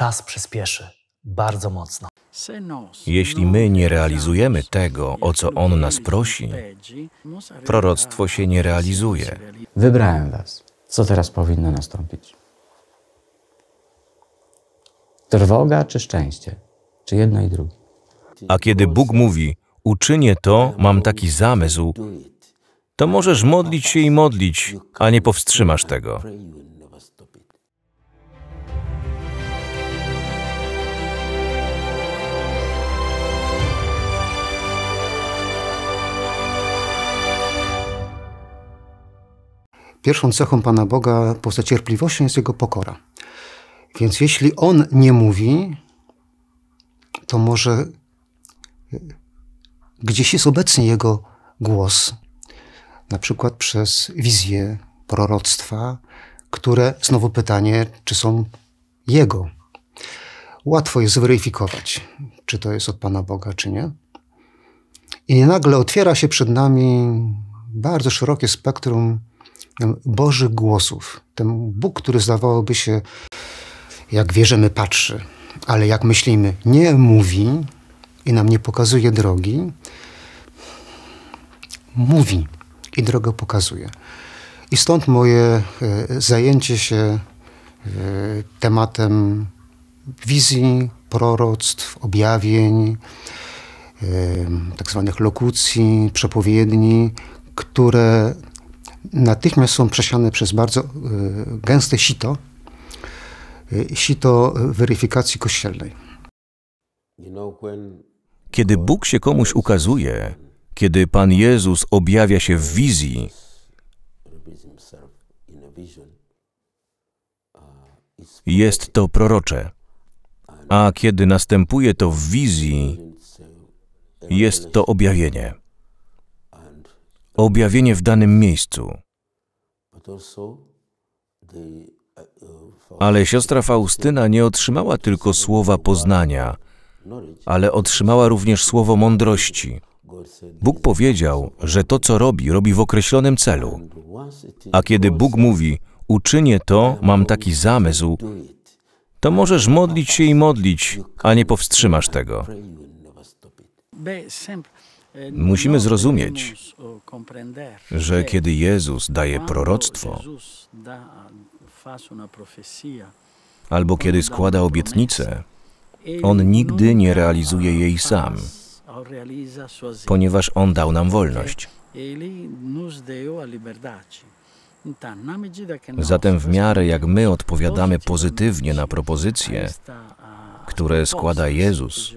czas przyspieszy bardzo mocno. Jeśli my nie realizujemy tego, o co On nas prosi, proroctwo się nie realizuje. Wybrałem Was. Co teraz powinno nastąpić? Trwoga czy szczęście? Czy jedno i drugie? A kiedy Bóg mówi, uczynię to, mam taki zamysł, to możesz modlić się i modlić, a nie powstrzymasz tego. Pierwszą cechą Pana Boga poza cierpliwością jest Jego pokora. Więc jeśli On nie mówi, to może e, gdzieś jest obecny Jego głos, na przykład przez wizję proroctwa, które znowu pytanie, czy są Jego. Łatwo jest zweryfikować, czy to jest od Pana Boga, czy nie. I nagle otwiera się przed nami bardzo szerokie spektrum Bożych głosów. Ten Bóg, który zdawałoby się, jak wierzymy, patrzy, ale jak myślimy, nie mówi i nam nie pokazuje drogi, mówi i drogę pokazuje. I stąd moje e, zajęcie się e, tematem wizji, proroctw, objawień, e, tak zwanych lokucji, przepowiedni, które natychmiast są przesiane przez bardzo e, gęste sito, e, sito weryfikacji kościelnej. Kiedy Bóg się komuś ukazuje, kiedy Pan Jezus objawia się w wizji, jest to prorocze. A kiedy następuje to w wizji, jest to objawienie objawienie w danym miejscu. Ale siostra Faustyna nie otrzymała tylko słowa poznania, ale otrzymała również słowo mądrości. Bóg powiedział, że to, co robi, robi w określonym celu. A kiedy Bóg mówi, uczynię to, mam taki zamysł, to możesz modlić się i modlić, a nie powstrzymasz tego. Musimy zrozumieć, że kiedy Jezus daje proroctwo, albo kiedy składa obietnicę, On nigdy nie realizuje jej sam, ponieważ On dał nam wolność. Zatem w miarę jak my odpowiadamy pozytywnie na propozycje, które składa Jezus,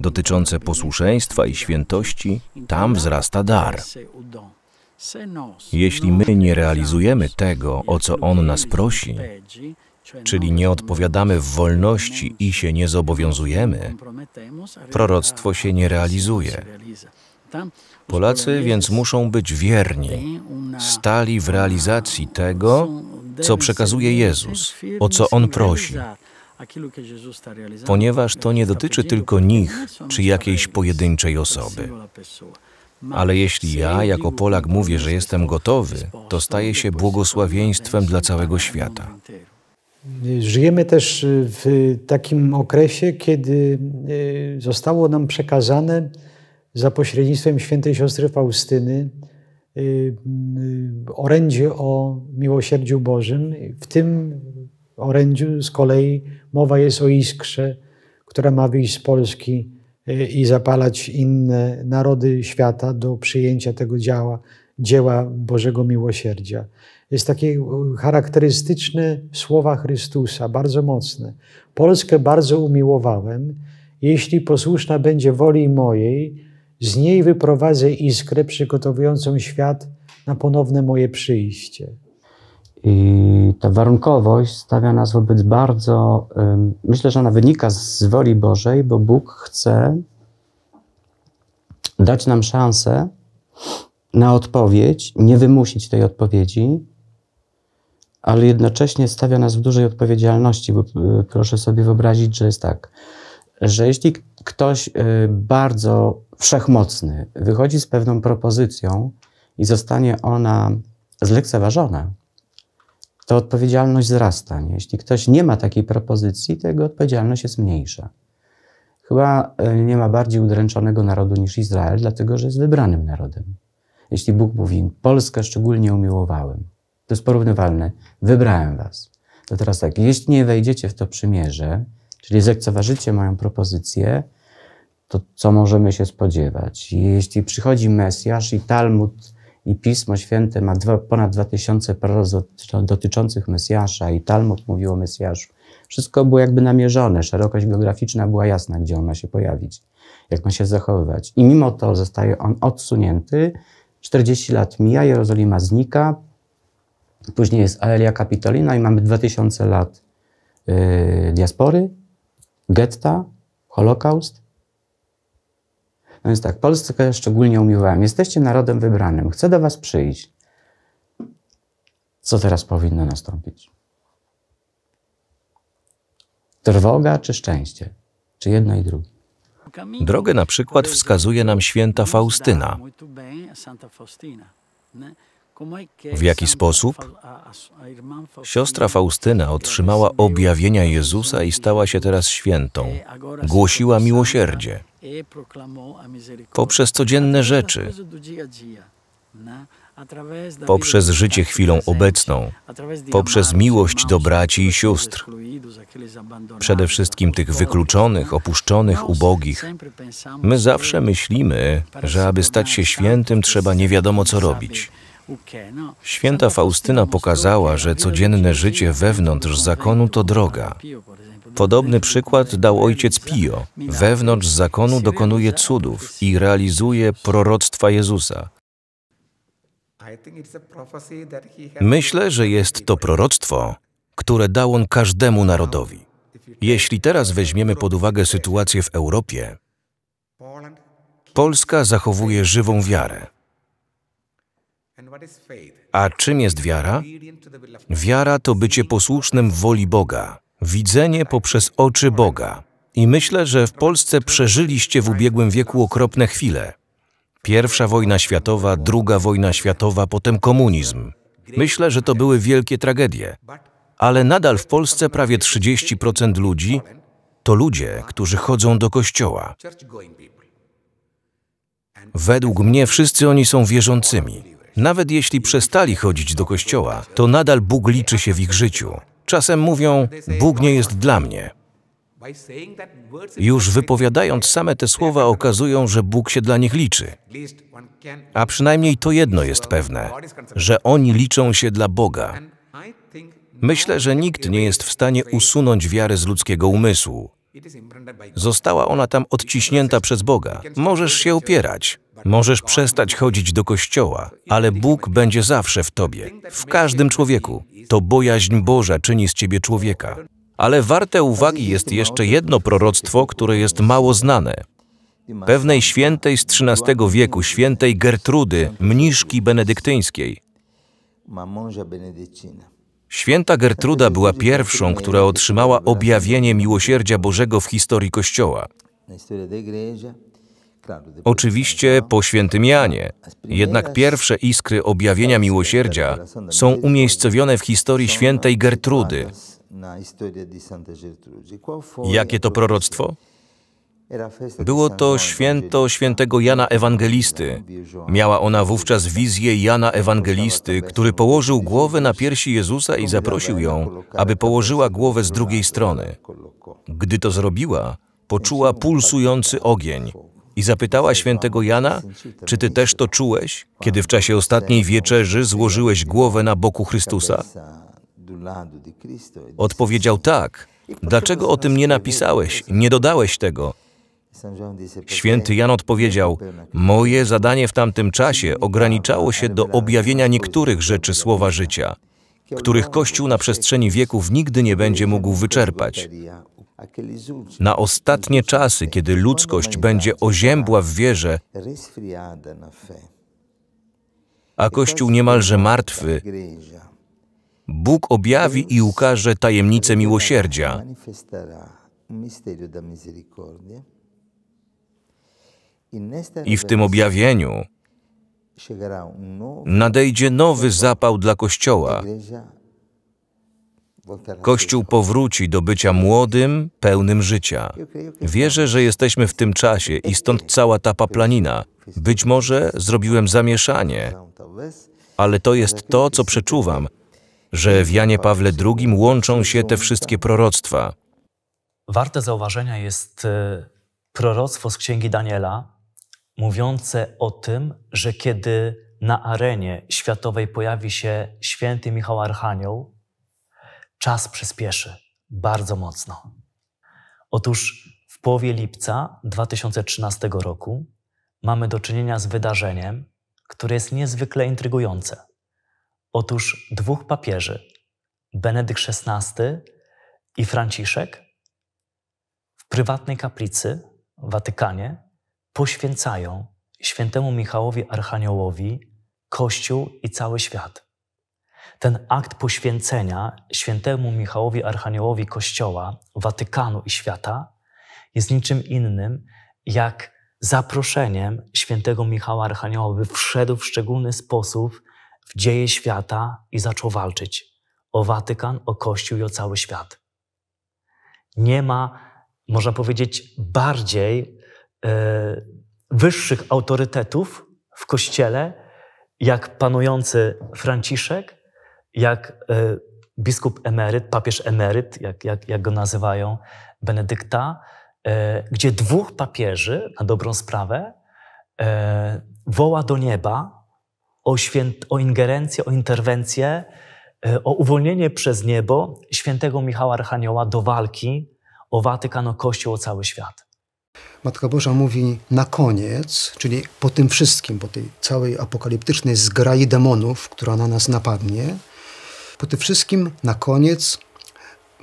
dotyczące posłuszeństwa i świętości, tam wzrasta dar. Jeśli my nie realizujemy tego, o co On nas prosi, czyli nie odpowiadamy w wolności i się nie zobowiązujemy, proroctwo się nie realizuje. Polacy więc muszą być wierni, stali w realizacji tego, co przekazuje Jezus, o co On prosi, ponieważ to nie dotyczy tylko y nich czy jakiejś pojedynczej osoby. Ale jeśli ja, jako Polak, mówię, że jestem gotowy, to staje się błogosławieństwem dla całego świata. Żyjemy też w takim okresie, kiedy e, zostało nam przekazane za pośrednictwem świętej siostry Faustyny e, orędzie o miłosierdziu Bożym. W tym orędziu z kolei mowa jest o iskrze, która ma wyjść z Polski e, i zapalać inne narody świata do przyjęcia tego działa, dzieła Bożego Miłosierdzia. Jest takie charakterystyczne słowa Chrystusa, bardzo mocne. Polskę bardzo umiłowałem. Jeśli posłuszna będzie woli mojej, z niej wyprowadzę iskrę przygotowującą świat na ponowne moje przyjście. I ta warunkowość stawia nas wobec bardzo, myślę, że ona wynika z woli Bożej, bo Bóg chce dać nam szansę na odpowiedź, nie wymusić tej odpowiedzi, ale jednocześnie stawia nas w dużej odpowiedzialności, bo e, proszę sobie wyobrazić, że jest tak, że jeśli ktoś e, bardzo wszechmocny wychodzi z pewną propozycją i zostanie ona zlekceważona, to odpowiedzialność wzrasta. Nie? Jeśli ktoś nie ma takiej propozycji, to jego odpowiedzialność jest mniejsza. Chyba e, nie ma bardziej udręczonego narodu niż Izrael, dlatego że jest wybranym narodem. Jeśli Bóg mówi, Polskę szczególnie umiłowałem, to jest porównywalne, wybrałem was. To teraz tak, jeśli nie wejdziecie w to przymierze, czyli zlekceważycie moją propozycję, to co możemy się spodziewać? Jeśli przychodzi Mesjasz i Talmud i Pismo Święte ma dwa, ponad 2000 proroc dotyczących Mesjasza i Talmud mówił o Mesjaszu. Wszystko było jakby namierzone, szerokość geograficzna była jasna, gdzie on ma się pojawić, jak ma się zachowywać. I mimo to zostaje on odsunięty. 40 lat mija, Jerozolima znika, później jest Aelia Kapitolina i mamy 2000 lat yy, diaspory, getta, Holokaust, no więc tak, Polskę szczególnie umiłowałem. Jesteście narodem wybranym. Chcę do was przyjść. Co teraz powinno nastąpić? Trwoga czy szczęście? Czy jedno i drugie? Drogę na przykład wskazuje nam święta Faustyna. W jaki sposób? Siostra Faustyna otrzymała objawienia Jezusa i stała się teraz świętą. Głosiła miłosierdzie poprzez codzienne rzeczy, poprzez życie chwilą obecną, poprzez miłość do braci i sióstr, przede wszystkim tych wykluczonych, opuszczonych, ubogich. My zawsze myślimy, że aby stać się świętym, trzeba nie wiadomo co robić. No. Święta Faustyna pokazała, że codzienne życie wewnątrz zakonu to droga. Podobny przykład dał ojciec Pio. Wewnątrz zakonu dokonuje cudów i realizuje proroctwa Jezusa. Myślę, że jest to proroctwo, które dał on każdemu narodowi. Jeśli teraz weźmiemy pod uwagę sytuację w Europie, Polska zachowuje żywą wiarę. A czym jest wiara? Wiara to bycie posłusznym woli Boga, widzenie poprzez oczy Boga. I myślę, że w Polsce przeżyliście w ubiegłym wieku okropne chwile. Pierwsza wojna światowa, druga wojna światowa, potem komunizm. Myślę, że to były wielkie tragedie. Ale nadal w Polsce prawie 30% ludzi to ludzie, którzy chodzą do kościoła. Według mnie wszyscy oni są wierzącymi. Nawet jeśli przestali chodzić do kościoła, to nadal Bóg liczy się w ich życiu. Czasem mówią: Bóg nie jest dla mnie. Już wypowiadając same te słowa, okazują, że Bóg się dla nich liczy. A przynajmniej to jedno jest pewne, że oni liczą się dla Boga. Myślę, że nikt nie jest w stanie usunąć wiary z ludzkiego umysłu. Została ona tam odciśnięta przez Boga. Możesz się upierać. Możesz przestać chodzić do kościoła, ale Bóg będzie zawsze w tobie, w każdym człowieku. To bojaźń Boża czyni z ciebie człowieka. Ale warte uwagi jest jeszcze jedno proroctwo, które jest mało znane. Pewnej świętej z XIII wieku, świętej Gertrudy, mniszki benedyktyńskiej. Święta Gertruda była pierwszą, która otrzymała objawienie miłosierdzia Bożego w historii Kościoła. Oczywiście po świętym Janie, jednak pierwsze iskry objawienia miłosierdzia są umiejscowione w historii świętej Gertrudy. Jakie to proroctwo? Było to święto świętego Jana Ewangelisty. Miała ona wówczas wizję Jana Ewangelisty, który położył głowę na piersi Jezusa i zaprosił ją, aby położyła głowę z drugiej strony. Gdy to zrobiła, poczuła pulsujący ogień i zapytała świętego Jana, czy ty też to czułeś, kiedy w czasie ostatniej wieczerzy złożyłeś głowę na boku Chrystusa? Odpowiedział tak. Dlaczego o tym nie napisałeś, nie dodałeś tego? Święty Jan odpowiedział: Moje zadanie w tamtym czasie ograniczało się do objawienia niektórych rzeczy słowa życia, których Kościół na przestrzeni wieków nigdy nie będzie mógł wyczerpać. Na ostatnie czasy, kiedy ludzkość będzie oziębła w wierze, a Kościół niemalże martwy, Bóg objawi i ukaże tajemnicę miłosierdzia. E I w tym objawieniu um nadejdzie nowy zapał dla Kościoła. Kościół powróci do bycia młodym, pełnym życia. Wierzę, że jesteśmy w tym czasie i stąd cała ta paplanina. Być może zrobiłem zamieszanie, ale to jest to, co przeczuwam, że w Janie Pawle II łączą się te wszystkie proroctwa. Warte zauważenia jest e, proroctwo z księgi Daniela, mówiące o tym, że kiedy na arenie światowej pojawi się święty Michał Archanioł, czas przyspieszy bardzo mocno. Otóż w połowie lipca 2013 roku mamy do czynienia z wydarzeniem, które jest niezwykle intrygujące. Otóż dwóch papieży, Benedykt XVI i Franciszek, w prywatnej kaplicy w Watykanie poświęcają świętemu Michałowi Archaniołowi Kościół i cały świat. Ten akt poświęcenia świętemu Michałowi Archaniołowi Kościoła, Watykanu i świata jest niczym innym jak zaproszeniem świętego Michała Archanioła, by wszedł w szczególny sposób w dzieje świata i zaczął walczyć o Watykan, o Kościół i o cały świat. Nie ma, można powiedzieć, bardziej yy, wyższych autorytetów w Kościele, jak panujący Franciszek, jak e, biskup emeryt, papież emeryt, jak, jak, jak go nazywają, Benedykta, e, gdzie dwóch papieży, na dobrą sprawę, e, woła do nieba o, święt, o ingerencję, o interwencję, o uwolnienie przez niebo świętego Michała Archanioła do walki o Watykan, o Kościół, o cały świat. Matka Boża mówi na koniec, czyli po tym wszystkim, po tej całej apokaliptycznej zgrai demonów, która na nas napadnie, po tym wszystkim na koniec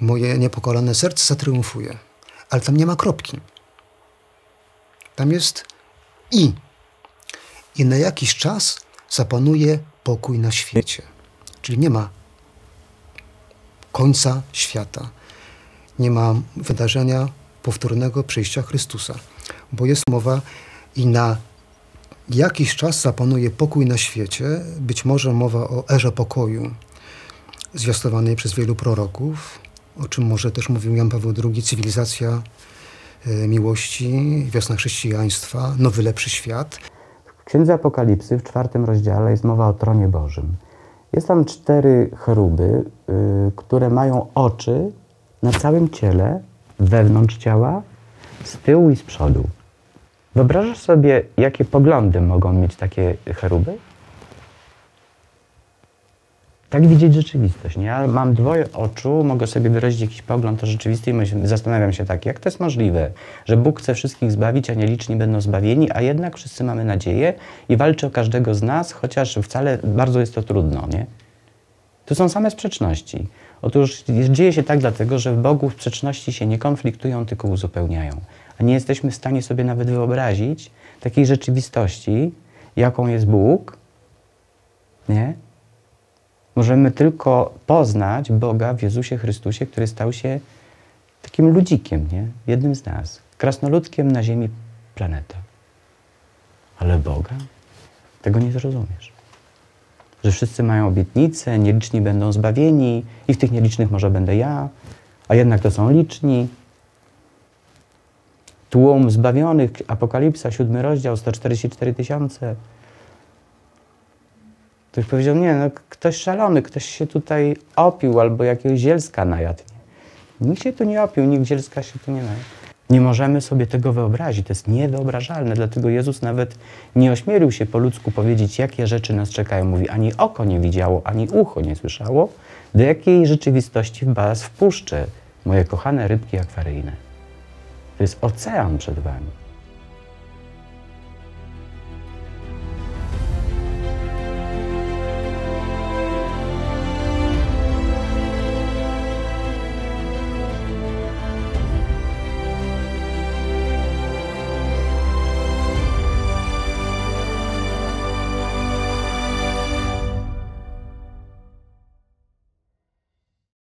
moje niepokolone serce zatriumfuje. Ale tam nie ma kropki. Tam jest i. I na jakiś czas zapanuje pokój na świecie. Czyli nie ma końca świata. Nie ma wydarzenia powtórnego przyjścia Chrystusa. Bo jest mowa i na jakiś czas zapanuje pokój na świecie, być może mowa o erze pokoju zwiastowanej przez wielu proroków, o czym może też mówił Jan Paweł II, cywilizacja e, miłości, wiosna chrześcijaństwa, nowy lepszy świat. W Księdze Apokalipsy w czwartym rozdziale jest mowa o tronie Bożym. Jest tam cztery cheruby, y, które mają oczy na całym ciele, wewnątrz ciała, z tyłu i z przodu. Wyobrażasz sobie, jakie poglądy mogą mieć takie cheruby? tak widzieć rzeczywistość. Nie? Ja mam dwoje oczu, mogę sobie wyrazić jakiś pogląd o rzeczywistości i zastanawiam się tak, jak to jest możliwe, że Bóg chce wszystkich zbawić, a nieliczni będą zbawieni, a jednak wszyscy mamy nadzieję i walczy o każdego z nas, chociaż wcale bardzo jest to trudno. Nie? To są same sprzeczności. Otóż dzieje się tak dlatego, że w Bogu sprzeczności się nie konfliktują, tylko uzupełniają. A nie jesteśmy w stanie sobie nawet wyobrazić takiej rzeczywistości, jaką jest Bóg, nie? Możemy tylko poznać Boga w Jezusie Chrystusie, który stał się takim ludzikiem, nie? jednym z nas, krasnoludkiem na ziemi planeta. Ale Boga? Tego nie zrozumiesz. Że wszyscy mają obietnice, nieliczni będą zbawieni i w tych nielicznych może będę ja, a jednak to są liczni. Tłum zbawionych, Apokalipsa, siódmy rozdział, 144 tysiące. Ktoś powiedział, nie, no ktoś szalony, ktoś się tutaj opił albo jakiegoś zielska najadł. Nikt się tu nie opił, nikt zielska się tu nie najadł. Nie możemy sobie tego wyobrazić, to jest niewyobrażalne, dlatego Jezus nawet nie ośmielił się po ludzku powiedzieć, jakie rzeczy nas czekają. Mówi, ani oko nie widziało, ani ucho nie słyszało, do jakiej rzeczywistości was wpuszczę, moje kochane rybki akwaryjne. To jest ocean przed wami.